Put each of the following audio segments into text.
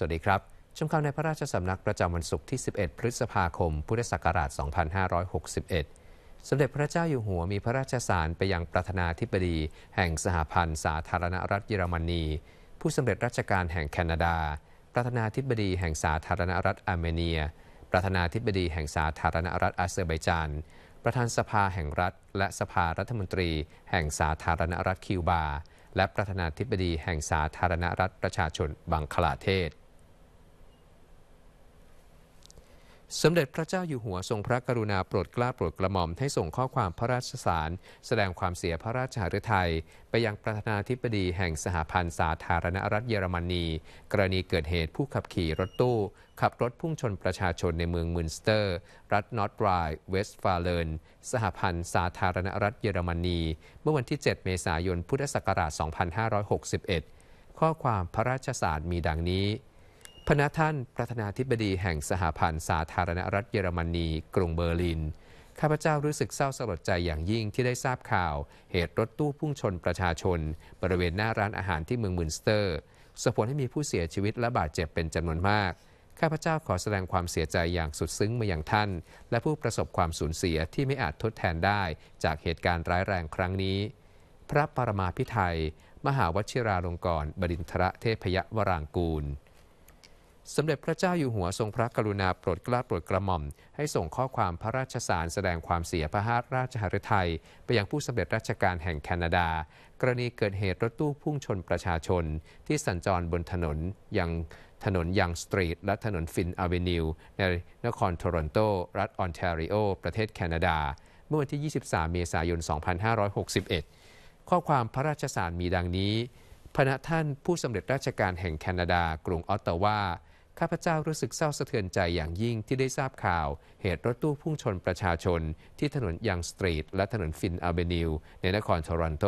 สวัสดีครับ ชมข่าวในพระราชสำนักประจำวันศุกร์ที่ 11 พฤษภาคมพุทธศักราช 2561 สมเด็จพระเจ้าอยู่หัวมีพระราชสารไปยังประธานาธิบดี แห่งสหพันธ์สาธารณรัฐเยอรมนี ผู้สำเร็จราชการแห่งแคนาดา ประธานาธิบดีแห่งสาธารณรัฐอาร์เมเนีย ประธานาธิบดีแห่งสาธารณรัฐอาเซอร์ไบจาน ประธานสภาแห่งรัฐ และสภารัฐมนตรี แห่งสาธารณรัฐคิวบา และประธานาธิบดีแห่งสาธารณรัฐประชาชนบังคลาเทศสมเด็จพระเจ้าอยู่หัวทรงพระกรุณาโปรดเกล้าโปรดกระหม่อมให้ส่งข้อความพระราชสาร แสดงความเสียพระราชหฤทัยไปยังประธานาธิบดีแห่งสหพันธ์สาธารณรัฐเยอรมนี กรณีเกิดเหตุผู้ขับขี่รถตู้ ขับรถพุ่งชนประชาชนในเมืองมุนสเตอร์ รัฐนอรทไรเวสต์ฟาเลนสหพันธ์สาธารณรัฐเยอรมนีเมื่อวันที่ 7 เมษายนพุทธศักราช 2561 ข้อความพระราชสารมีดังนี้พนะท่าน ประธานาธิบดีแห่งสหพันธ์สาธารณรัฐเยอรมนี กรุงเบอร์ลิน ข้าพเจ้ารู้สึกเศร้าสลดใจอย่างยิ่งที่ได้ทราบข่าว เหตุรถตู้พุ่งชนประชาชน บริเวณหน้าร้านอาหารที่เมืองมินสเตอร์ส่งผลให้มีผู้เสียชีวิตและบาดเจ็บเป็นจำนวนมาก ข้าพเจ้าขอแสดงความเสียใจอย่างสุดซึ้งมาอย่างท่าน และผู้ประสบความสูญเสียที่ไม่อาจทดแทนได้จากเหตุการณ์ร้ายแรงครั้งนี้ พระปรมาพิไทยมหาวชิราลงกรณ์บดินทรเทพยวรางกูลสมเด็จพระเจ้าอยู่หัวทรงพระกรุณาโปรดเกล้าโปรดกระหม่อม ให้ส่งข้อความพระราชสารแสดงความเสียพระหราชหฤทัยไปยังผู้สำเร็จราชการแห่งแคนาดา กรณีเกิดเหตุรถตู้พุ่งชนประชาชน ที่สัญจรบนถนน ยังถนนยังสตรีท และถนนฟินอเวนิว ในนครโทรอนโต รัฐออนแทริโอ ประเทศแคนาดา เมื่อวันที่ 23 เมษายน2561ข้อความพระราชสารมีดังนี้พระท่านผู้สำเร็จราชการแห่งแคนาดากรุงออตตาวาข้าพเจ้ารู้สึกเศร้าสะเทือนใจอย่างยิ่งที่ได้ทราบข่าวเหตุรถตู้พุ่งชนประชาชนที่ถนนยังสตรีทและถนนฟินอาเบนิวในนครโทรอนโต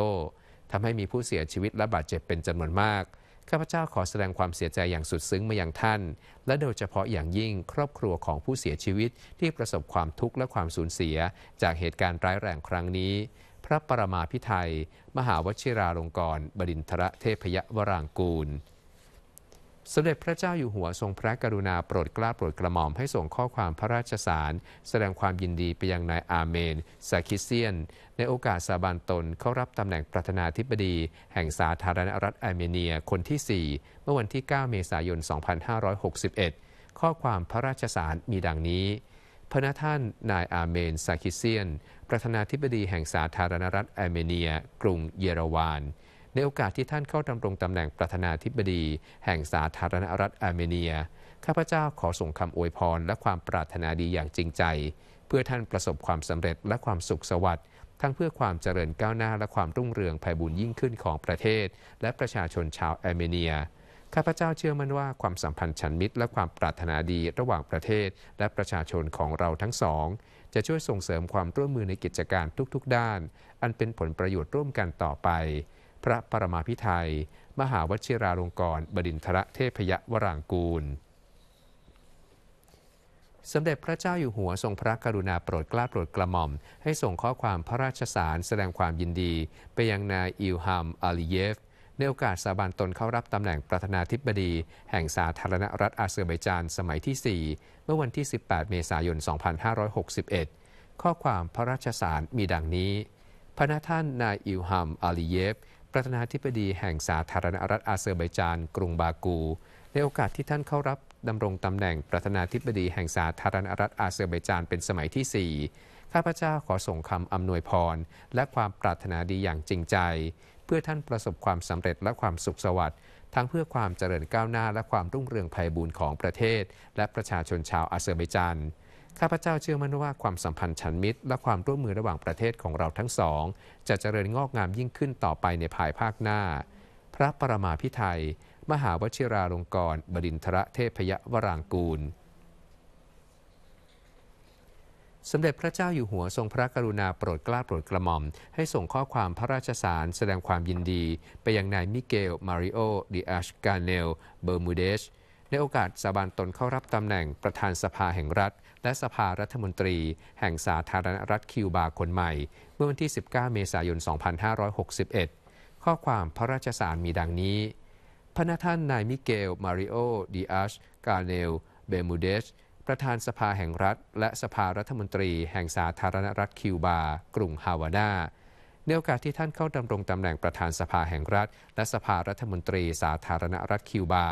ทำให้มีผู้เสียชีวิตและบาดเจ็บเป็นจำนวนมากข้าพเจ้าขอแสดงความเสียใจอย่างสุดซึ้งมาอย่างท่านและโดยเฉพาะอย่างยิ่งครอบครัวของผู้เสียชีวิตที่ประสบความทุกข์และความสูญเสียจากเหตุการณ์ร้ายแรงครั้งนี้พระประมาพิไทยมหาวชิราลงกรณบดินทรเทพยวรางกูลสมเด็จพระเจ้าอยู่หัวทรงพระกรุณาโปรดเกล้าโปรดกระหม่อม ให้ส่งข้อความพระราชสาร แสดงความยินดีไปยังนายอาเมนซาคิเซียน ในโอกาสสาบานตนเข้ารับตำแหน่งประธานาธิบดีแห่งสาธารณรัฐอาร์เมเนียคนที่ 4 เมื่อวันที่ 9 เมษายน 2561 ข้อความพระราชสารมีดังนี้ พระท่าน นายอาเมนซาคิเซียนประธานาธิบดีแห่งสาธารณรัฐอาร์เมเนีย กรุงเยราวานในโอกาสที่ท่านเข้าดำรงตำแหน่งประธานาธิบดี แห่งสาธารณรัฐอาร์เมเนีย ข้าพเจ้าขอส่งคำอวยพรและความปรารถนาดีอย่างจริงใจ เพื่อท่านประสบความสำเร็จและความสุขสวัสดิ์ทั้งเพื่อความเจริญก้าวหน้า และความรุ่งเรืองไพบุญยิ่งขึ้นของประเทศและประชาชนชาวอาร์เมเนีย ข้าพเจ้าเชื่อมั่นว่าความสัมพันธ์ฉันมิตรและความปรารถนาดีระหว่างประเทศ และประชาชนของเราทั้งสอง จะช่วยส่งเสริมความร่วมมือในกิจการทุก ๆด้าน อันเป็นผลประโยชน์ร่วมกันต่อไปพระปรมาพิไทย มหาวชิราลงกรณ์บดินทรเทพยวรางกูลสมเด็จพระเจ้าอยู่หัวทรงพระกรุณาโปรดเกล้าโปรดกระหม่อม ให้ส่งข้อความพระราชสารแสดงความยินดีไปยังนายอิลฮัมอาลีเยฟ ในโอกาสสาบานตนเข้ารับตำแหน่งประธานาธิบดีแห่งสาธารณรัฐอาเซอร์ไบจาน สมัยที่ 4 เมื่อวันที่ 18เมษายน2561ข้อความพระราชสารมีดังนี้พระนท่านนายอิลฮัมอาลีเยฟประธานาธิบดีแห่งสาธารณรัฐอาเซอร์ไบจานกรุงบากูในโอกาสที่ท่านเข้ารับดำรงตำแหน่ง ประธานาธิบดีแห่งสาธารณรัฐอาเซอร์ไบจานเป็นสมัยที่ 4 ข้าพเจ้าขอส่งคำอำนวยพร และความปรารถนาดีอย่างจริงใจ เพื่อท่านประสบความสำเร็จและความสุขสวัสดิ์ทั้งเพื่อความเจริญก้าวหน้าและความรุ่งเรืองไพบูรณ์ของประเทศและประชาชนชาวอาเซอร์ไบจานข้าพเจ้าเชื่อมั่นว่าความสัมพันธ์ฉันมิตรและความร่วมมือระหว่างประเทศของเราทั้งสอง จะเจริญงอกงามยิ่งขึ้นต่อไปในภายภาคหน้า พระประมาพิไทย มหาวชิราลงกรณ์ บดินทรเทพพยวรางกูล สมเด็จพระเจ้าอยู่หัวทรงพระกรุณาโปรดเกล้าโปรดกระหม่อม ให้ส่งข้อความพระราชสารแสดงความยินดีไปยังนายมิเกล มาริโอ ดิอาชกาเนล เบอร์มูเดช ในโอกาสสาบานตนเข้ารับตำแหน่งประธานสภาแห่งรัฐและสภารัฐมนตรีแห่งสาธารณรัฐคิวบาคนใหม่ เมื่อวันที่ 19 เมษายน 2561 ข้อความพระราชสารมีดังนี้ พระท่านนายมิเกล มาริโอ ดิอาชกาเนล เบมูเดช ประธานสภาแห่งรัฐ และสภารัฐมนตรีแห่งสาธารณรัฐคิวบา กรุงฮาวานาในโอกาสที่ท่านเข้าดำรงตำแหน่งประธานสภาแห่งรัฐ และสภารัฐมนตรี สาธารณรัฐคิวบา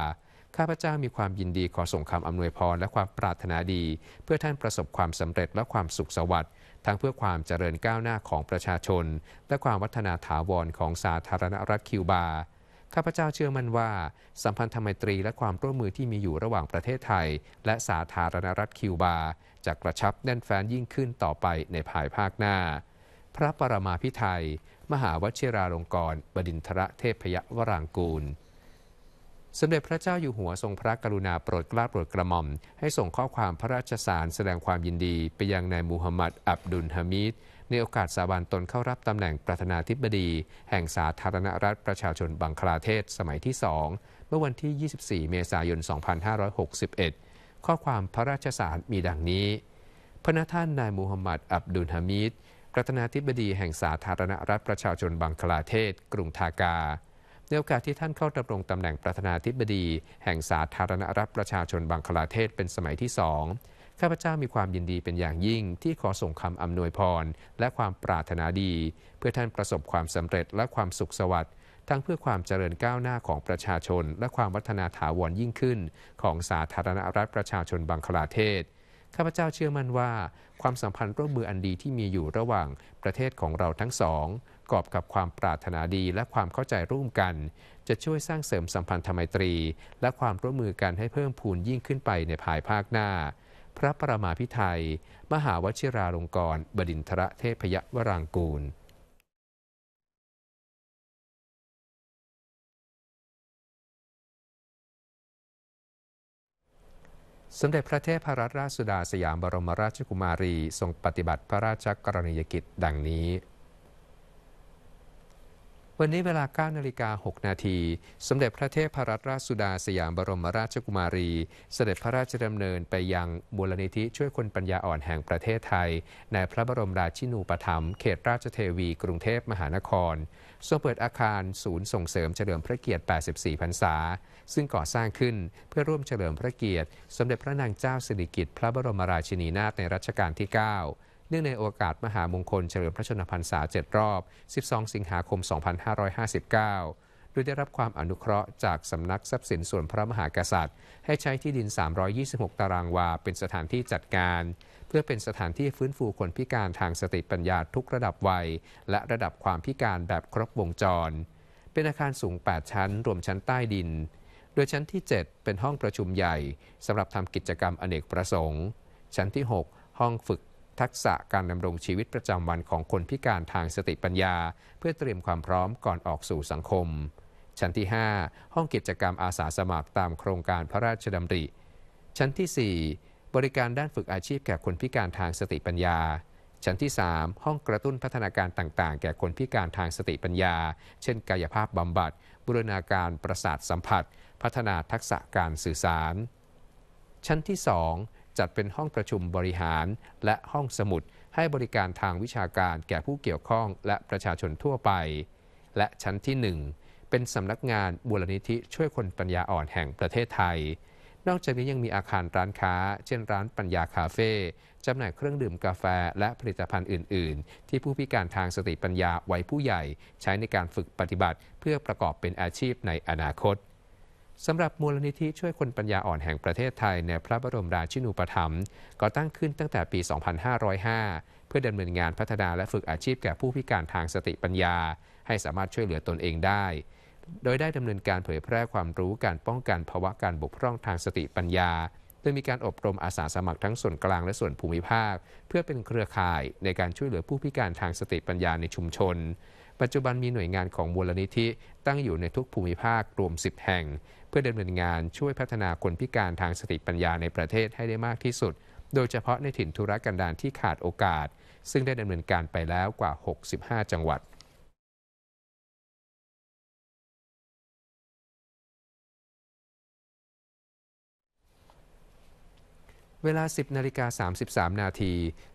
ข้าพเจ้ามีความยินดีขอส่งคำอำนวยพรและความปรารถนาดี เพื่อท่านประสบความสำเร็จและความสุขสวัสดิ์ทั้งเพื่อความเจริญก้าวหน้าของประชาชน และความวัฒนาถาวรของสาธารณรัฐคิวบา ข้าพเจ้าเชื่อมั่นว่า สัมพันธไมตรีและความร่วมมือที่มีอยู่ระหว่างประเทศไทย และสาธารณรัฐคิวบาจะกระชับแน่นแฟ้นยิ่งขึ้นต่อไปในภายภาคหน้า พระปรมาพิไทยมหาวชิราลงกร บดินทรเทพยวรางกูลสมเด็จพระเจ้าอยู่หัวทรงพระกรุณาโปรดกล้าโปรดกระหม่อม ให้ส่งข้อความพระราชสารแสดงความยินดีไปยังนายมูฮัมหมัดอับดุลฮามิดในโอกาสสาบานตนเข้ารับตำแหน่งประธานาธิบดีแห่งสาธารณรัฐประชาชนบังคลาเทศสมัยที่สองเมื่อวันที่ 24 เมษายน 2561 ข้อความพระราชสารมีดังนี้ พระนท่านนายมูฮัมหมัดอับดุลฮามิดประธานาธิบดีแห่งสาธารณรัฐประชาชนบังคลาเทศ กรุงทากาในโอกาสที่ท่านเข้าดำรงตำแหน่งประธานาธิบดี แห่งสาธารณรัฐประชาชนบังคลาเทศเป็นสมัยที่สอง ข้าพเจ้ามีความยินดีเป็นอย่างยิ่งที่ขอส่งคำอำนวยพร และความปรารถนาดี เพื่อท่านประสบความสำเร็จและความสุขสวัสดิ์ทั้งเพื่อความเจริญก้าวหน้าของประชาชน และความวัฒนาถาวรยิ่งขึ้นของสาธารณรัฐประชาชนบังคลาเทศ ข้าพเจ้าเชื่อมั่นว่า ความสัมพันธ์ร่วมมืออันดีที่มีอยู่ระหว่างประเทศของเราทั้งสองกอบกับความปรารถนาดีและความเข้าใจร่วมกัน จะช่วยสร้างเสริมสัมพันธไมตรีและความร่วมมือกันให้เพิ่มพูนยิ่งขึ้นไปในภายภาคหน้า พระประมาพิไทยมหาวชิราลงกรณบดินทรเทพยวรางกูล สมเด็จพระเทพรัตนราชสุดาสยามบรมราชกุมารี ทรงปฏิบัติพระราชกรณียกิจ ดังนี้วันนี้เวลา9นาฬิกา6นาทีสมเด็จพระเทพรัตนราชสุดาสยามบรมราชกุมารี เสด็จพระราชดำเนินไปยังมูลนิธิช่วยคนปัญญาอ่อนแห่งประเทศไทย ในพระบรมราชินูปถัมภ์เขตราชเทวีกรุงเทพมหานครทวงเปิดอาคารศูนย์ส่งเสริมเฉลิมพระเกียรติ 84 พรรษา ซึ่งก่อสร้างขึ้นเพื่อร่วมเฉลิมพระเกียรติสมเด็จพระนางเจ้าสิริกิติ์พระบรมราชินีนาถในรัชกาลที่9เนื่องในโอกาสมหามงคลเฉลิมพระชนมพรรษา7 รอบ 12 สิงหาคม 2559 โดยได้รับความอนุเคราะห์จากสำนักทรัพย์สินส่วนพระมหากษัตริย์ ให้ใช้ที่ดิน 326 ตารางวา เป็นสถานที่จัดการ เพื่อเป็นสถานที่ฟื้นฟูคนพิการทางสติปัญญาทุกระดับวัย และระดับความพิการแบบครบวงจร เป็นอาคารสูง 8 ชั้นรวมชั้นใต้ดิน โดยชั้นที่ 7 เป็นห้องประชุมใหญ่สำหรับทำกิจกรรมอเนกประสงค์ ชั้นที่ 6 ห้องฝึกทักษะการดำรงชีวิตประจำวันของคนพิการทางสติปัญญา เพื่อเตรียมความพร้อมก่อนออกสู่สังคม ชั้นที่5ห้องกิจกรรมอาสาสมัครตามโครงการพระราชดำริ ชั้นที่4บริการด้านฝึกอาชีพแก่คนพิการทางสติปัญญา ชั้นที่ 3 ห้องกระตุ้นพัฒนาการต่างๆ แก่คนพิการทางสติปัญญา เช่น กายภาพบำบัดบูรณาการประสาทสัมผัส พัฒนาทักษะการสื่อสาร ชั้นที่2จัดเป็นห้องประชุมบริหารและห้องสมุดให้บริการทางวิชาการแก่ผู้เกี่ยวข้อง และประชาชนทั่วไป และชั้นที่ 1 เป็นสำนักงานบูรณิธิช่วยคนปัญญาอ่อนแห่งประเทศไทย นอกจากนี้ยังมีอาคารร้านค้า เช่น ร้านปัญญาคาเฟ่จำหน่ายเครื่องดื่มกาแฟและผลิตภัณฑ์อื่น ๆ ที่ผู้พิการทางสติปัญญาไว้ผู้ใหญ่ใช้ในการฝึกปฏิบัติเพื่อประกอบเป็นอาชีพในอนาคตสำหรับมูลนิธิช่วยคนปัญญาอ่อนแห่งประเทศไทยในพระบรมราชินูปถัมภ์ก่อตั้งขึ้นตั้งแต่ปี 2505 เพื่อดำเนินงานพัฒนาและฝึกอาชีพแก่ผู้พิการทางสติปัญญา ให้สามารถช่วยเหลือตนเองได้ โดยได้ดำเนินการเผยแพร่ความรู้การป้องกันภาวะการบกพร่องทางสติปัญญา โดยมีการอบรมอาสาสมัครทั้งส่วนกลางและส่วนภูมิภาค เพื่อเป็นเครือข่ายในการช่วยเหลือผู้พิการทางสติปัญญาในชุมชน ปัจจุบันมีหน่วยงานของมูลนิธิตั้งอยู่ในทุกภูมิภาครวม 10 แห่งเพื่อดำเนินงานช่วยพัฒนาคนพิการทางสติปัญญาในประเทศให้ได้มากที่สุด โดยเฉพาะในถิ่นธุรกันดารที่ขาดโอกาส ซึ่งได้ดำเนินการไปแล้วกว่า 65 จังหวัดเวลา 10นาฬิกา 33 นาที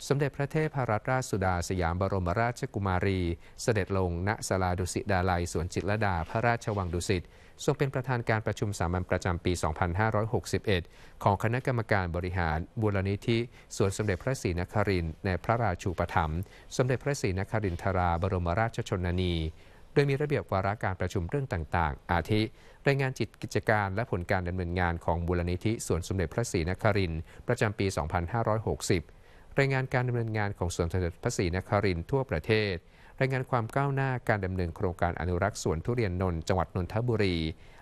สมเด็จพระเทพรัตนราชสุดาสยามบรมราชกุมารี เสด็จลงณสลาดุสิตดาลัย สวนจิตรดา พระราชวังดุสิต ทรงเป็นประธานการประชุมสามัญประจำปี 2561 ของคณะกรรมการบริหารบุรณิธิ สวนสมเด็จพระศรีนครินทร์ ในพระราชูปถัมภ์สมเด็จพระศรีนครินทราบรมราชชนนี โดยมีระเบียบวาระการประชุมเรื่องต่าง ๆ อาทิรายงานจิตกิจการและผลการดำเนินงานของบูรณิธิสวนสมเด็จพระศรีนครินทร์ ประจำปี 2560 รายงานการดำเนินงานของสวนสมเด็จพระศรีนครินทร์ทั่วประเทศ รายงานความก้าวหน้าการดำเนินโครงการอนุรักษ์สวนทุเรียนนนท์จังหวัดนนทบุรี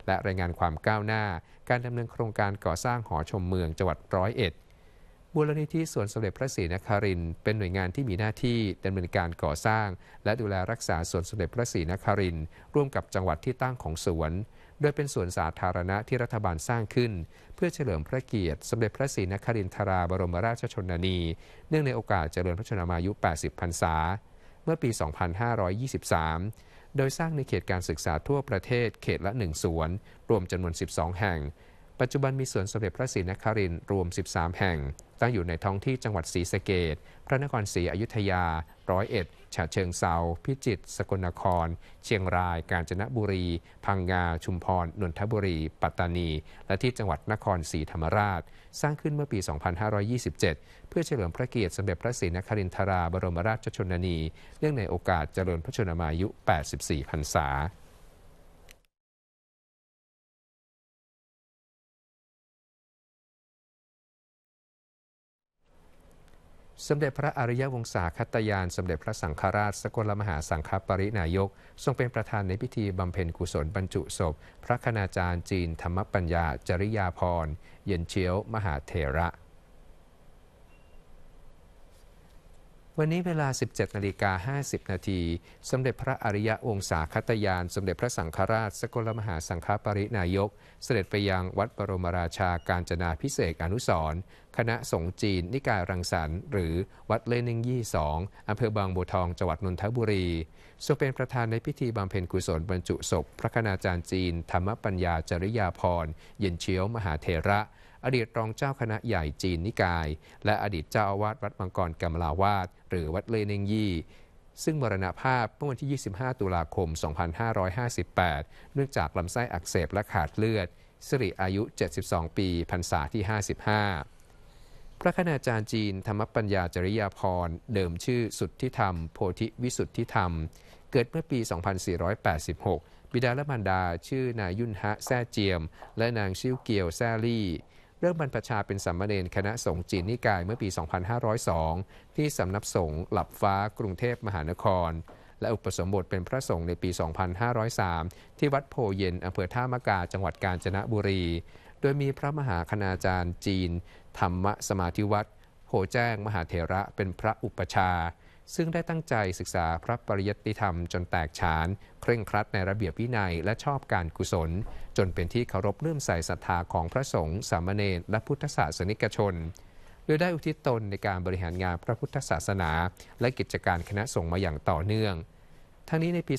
และรายงานความก้าวหน้าการดำเนินโครงการก่อสร้างหอชมเมืองจังหวัดร้อยเอ็ดบูรนิธิสวนสมเด็จพระศรีนครินทร์เป็นหน่วยงานที่มีหน้าที่ดำเนินการก่อสร้างและดูแลรักษาสวนสมเด็จพระศรีนครินทร์ร่วมกับจังหวัดที่ตั้งของสวนโดยเป็นสวนสาธารณะที่รัฐบาลสร้างขึ้น เพื่อเฉลิมพระเกียรติสมเด็จพระศรีนครินทราบรมราชชนนีเนื่องในโอกาสเจริญพระชนมายุ 80 พรรษา เมื่อปี 2523 โดยสร้างในเขตการศึกษาทั่วประเทศเขตละ1สวน รวมจำนวน 12 แห่ง ปัจจุบันมีสวนสมเด็จพระศรีนครินทร์รวม 13 แห่ง ตั้งอยู่ในท้องที่จังหวัดศรีสะเกดพระนครศรีอยุธยาร้อยเอ็ดฉะเชิงเซาพิจิตร สกลนคร เชียงราย กาญจนบุรี พังงา ชุมพร นนทบุรี ปัตตานี และที่จังหวัดนครศรีธรรมราช สร้างขึ้นเมื่อปี 2527 เพื่อเฉลิมพระเกียรติสมเด็จพระศรีนครินทราบรมราชชนนีเนื่องในโอกาสเจริญพระชนมายุ 84 พรรษาสมเด็จพระอริยวงศาคตยาน สมเด็จพระสังฆราชสกลมหาสังฆปรินายกทรงเป็นประธานในพิธีบำเพ็ญกุศลบรรจุศพ พระคณาจารย์จีนธรรมปัญญาจริยาพรเย็นเชียว มหาเถระวันนี้เวลา 17 นาฬิกา 50 นาที สมเด็จพระอริยะองศาคตยาน สมเด็จพระสังฆราช สกลมหาสังฆปรินายก เสด็จไปยังวัดบรมราชาการจนาพิเศษอนุสร คณะสงฆ์จีน นิกายรังสรรค์หรือวัดเลนิงยี่สองอำเภอบางบัวทองจังหวัดนนทบุรีทรงเป็นประธานในพิธีบำเพ็ญกุศลบรรจุศพพระคณาจารย์จีนธรรมปัญญาจริยาพรเย็นเชียวมหาเถระอดีตรองเจ้าคณะใหญ่จีนนิกาย และอดีตเจ้าอาวาสวัดมังกรกมลาวาดหรือวัดเลเนงยี่ ซึ่งมรณภาพเมื่อวันที่ 25 ตุลาคม 2558 เนื่องจากลำไส้อักเสบและขาดเลือดสิริอายุ 72 ปีพรรษาที่ 55 พระคณาจารย์จีน ธรรมปัญญาจริยาพร เดิมชื่อสุทธิธรรมโพธิวิสุทธิธรรม เกิดเมื่อปี 2486บิดาและมารดาชื่อนายยุนฮะแซ่เจียม และนางชิวเกียวแซ่ลี่เริ่มบรรพชาเป็นสามเณรคณะสงฆ์จีนนิกายเมื่อปี 2502 ที่สำนักสงฆ์หลับฟ้ากรุงเทพมหานคร และอุปสมบทเป็นพระสงฆ์ในปี 2503 ที่วัดโพเย็นอำเภอท่ามะกาจังหวัดกาญจนบุรี โดยมีพระมหาคณาจารย์จีนธรรมสมาธิวัดโพแจ้ง มหาเถระเป็นพระอุปชาซึ่งได้ตั้งใจศึกษาพระปริยัติธรรมจนแตกฉาน เคร่งครัดในระเบียบวินัย และชอบการกุศล จนเป็นที่เคารพเลื่อมใสศรัทธาของพระสงฆ์สามเณรและพุทธศาสนิกชน โดยได้อุทิศตนในการบริหารงานพระพุทธศาสนา และกิจการคณะสงฆ์มาอย่างต่อเนื่อง ทั้งนี้ในปี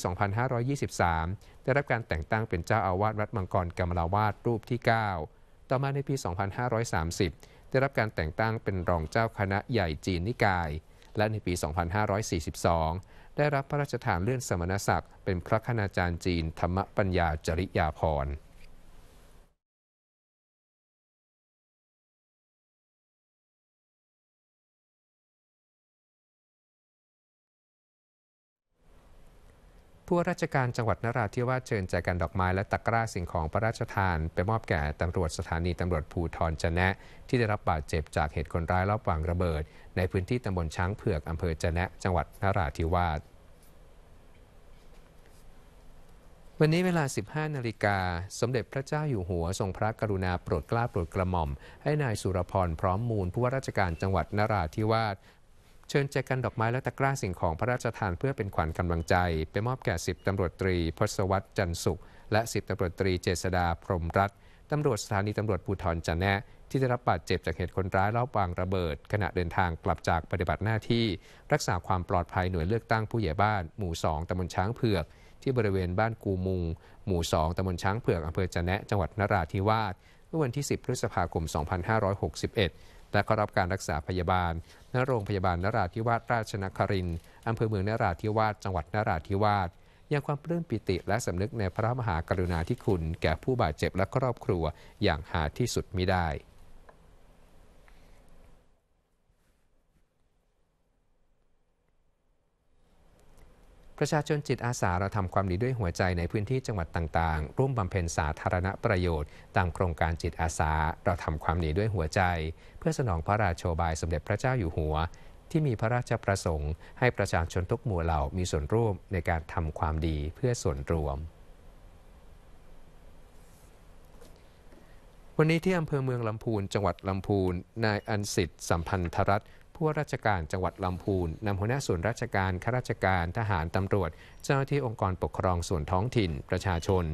2523 ได้รับการแต่งตั้งเป็นเจ้าอาวาสวัดมังกรกรมลาวาสรูปที่ 9 ต่อมาในปี 2530 ได้รับการแต่งตั้งเป็นรองเจ้าคณะใหญ่จีนนิกายและในปี 2542 ได้รับพระราชทานเลื่อนสมณศักดิ์เป็นพระคณาจารย์จีนธรรมปัญญาจริยาพรผู้ราชการจังหวัดนราธิวาสเชิญแจกันดอกไม้และตะกร้าสิ่งของพระราชทานไปมอบแก่ตำรวจสถานีตำรวจภูทรจนะ ที่ได้รับบาดเจ็บจากเหตุคนร้ายรอบวางระเบิดในพื้นที่ตำบลช้างเผือกอำเภอจนะจังหวัดนราธิวาสวันนี้เวลา 15 นาฬิกาสมเด็จพระเจ้าอยู่หัวทรงพระกรุณาโปรดเกล้าโปรดกระหม่อมให้นายสุรพรพร้อมมูลผู้ว่าราชการจังหวัดนราธิวาสเชิญแจกันดอกไม้และตะกร้าสิ่งของพระราชทานเพื่อเป็นขวัญกำลังใจ ไปมอบแก่สิบตำรวจตรี พศวัตรจันสุข และสิบตำรวจตรีเจษดาพรมรัตน์ตำรวจสถานีตำรวจภูธรจันแนะ ที่ได้รับบาดเจ็บจากเหตุคนร้ายลอบวางระเบิด ขณะเดินทางกลับจากปฏิบัติหน้าที่ รักษาความปลอดภัยหน่วยเลือกตั้งผู้ใหญ่บ้านหมู่สองตำบลช้างเผือก ที่บริเวณบ้านกูมุงหมู่สองตำบลช้างเผือกอำเภอจันแนะจังหวัดนราธิวาสเมื่อวันที่ 10พฤษภาคม2561และเข้ารับการรักษาพยาบาลณโรงพยาบาลนราธิวาส ราชนครินทร์อำเภอเมืองนราธิวาส จังหวัดนราธิวาส อย่างความปลื้มปิติและสำนึกในพระมหากรุณาธิคุณ แก่ผู้บาดเจ็บและครอบครัวอย่างหาที่สุดมิได้ประชาชนจิตอาสาเราทำความดีด้วยหัวใจในพื้นที่จังหวัดต่างๆ ร่วมบำเพ็ญสาธารณประโยชน์ตามโครงการจิตอาสาเราทำความดีด้วยหัวใจ เพื่อสนองพระราชโอบายสมเด็จพระเจ้าอยู่หัว ที่มีพระราชประสงค์ให้ประชาชนทุกหมู่เหล่ามีส่วนร่วมในการทำความดีเพื่อส่วนรวม วันนี้ที่อำเภอเมืองลำพูนจังหวัดลำพูนนายอันสิทธิ์สัมพันธรัตน์ผู้ว่าราชการจังหวัดลำพูนนำหัวหน้าส่วนราชการ ข้าราชการ ทหาร ตำรวจ เจ้าหน้าที่องค์กรปกครองส่วนท้องถิ่น ประชาชน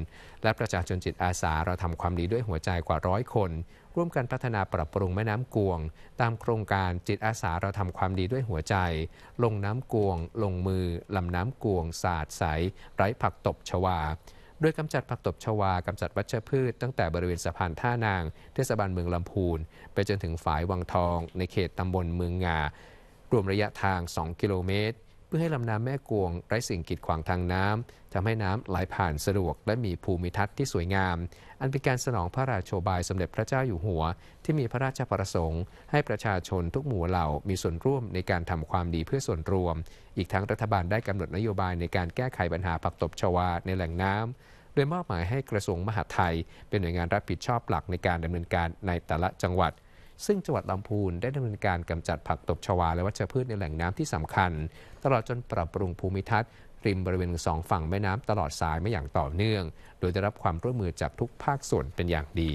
และประชาชนจิตอาสา เราทำความดีด้วยหัวใจกว่าร้อยคน ร่วมกันพัฒนาปรับปรุงแม่น้ำกวง ตามโครงการจิตอาสาเราทำความดีด้วยหัวใจ ลงน้ำกวง ลงมือลำน้ำกวงสาดใสไร้ผักตบชวาโดยกำจัดผักตบชวา กำจัดวัชพืช ตั้งแต่บริเวณสะพานท่านางเทศบาลเมืองลำพูนไปจนถึงฝายวังทองในเขตตำบลเมืองงารวมระยะทาง 2 กิโลเมตร เพื่อให้ลำน้ำแม่กวงไร้สิ่งกีดขวางทางน้ทำให้น้ำไหลผ่านสะดวก และมีภูมิทัศน์ที่สวยงาม อันเป็นการสนองพระราชโบายสมเด็จพระเจ้าอยู่หัว ที่มีพระราชประสงค์ ให้ประชาชนทุกหมู่เหล่ามีส่วนร่วมในการทำความดีเพื่อส่วนรวม อีกทั้งรัฐบาลได้กำหนดนโยบายในการแก้ไขปัญหาผักตบชวาในแหล่งน้ำโดยมอบหมายให้กระทรวงมหาดไทย เป็นหน่วยงานรับผิดชอบหลักในการดำเนินการในแต่ละจังหวัด ซึ่งจังหวัดลำพูนได้ดำเนินการกำจัดผักตบชวาและวัชพืชในแหล่งน้ำที่สำคัญ ตลอดจนปรับปรุงภูมิทัศน์ริมบริเวณสองฝั่งแม่น้ำตลอดสายไม่อย่างต่อเนื่อง โดยได้รับความร่วมมือจากทุกภาคส่วนเป็นอย่างดี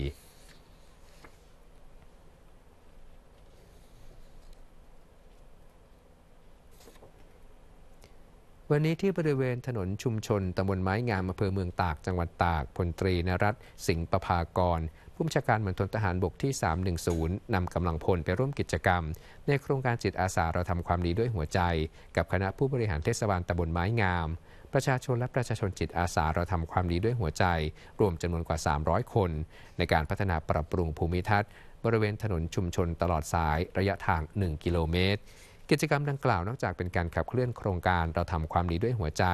วันนี้ที่บริเวณถนนชุมชนตำบลไม้งามอำเภอเมืองตากจังหวัดตากพลตรีนรัตสิงห์ประภากรผู้บัญชาการมณฑลทหารบกที่ 310 นำกำลังพลไปร่วมกิจกรรมในโครงการจิตอาสาเราทำความดีด้วยหัวใจ กับคณะผู้บริหารเทศบาลตำบลไม้งาม ประชาชนและประชาชนจิตอาสาเราทำความดีด้วยหัวใจ รวมจำนวนกว่า 300 คน ในการพัฒนาปรับปรุงภูมิทัศน์บริเวณถนนชุมชนตลอดสายระยะทาง 1 กิโลเมตร กิจกรรมดังกล่าวนอกจากเป็นการขับเคลื่อนโครงการเราทำความดีด้วยหัวใจ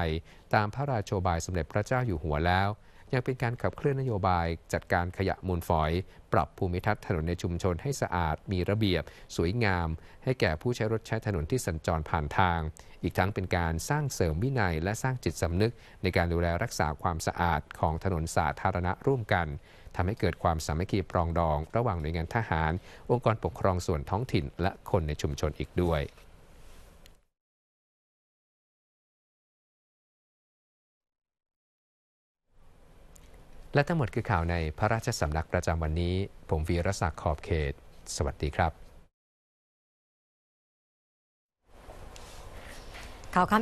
ตามพระราโชบายสมเด็จพระเจ้าอยู่หัวแล้วยังเป็นการขับเคลื่อนนโยบายจัดการขยะมูลฝอย ปรับภูมิทัศน์ถนนในชุมชนให้สะอาด มีระเบียบ สวยงาม ให้แก่ผู้ใช้รถใช้ถนนที่สัญจรผ่านทาง อีกทั้งเป็นการสร้างเสริมวินัยและสร้างจิตสำนึกในการดูแลรักษาความสะอาดของถนนสาธารณะร่วมกัน ทำให้เกิดความสามัคคีปรองดองระหว่างหน่วยงานทหาร องค์กรปกครองส่วนท้องถิ่นและคนในชุมชนอีกด้วยและทั้งหมดคือข่าวในพระราชสำนักประจำวันนี้ ผมวีรศักดิ์ขอบเขต สวัสดีครับ ข่าวคำ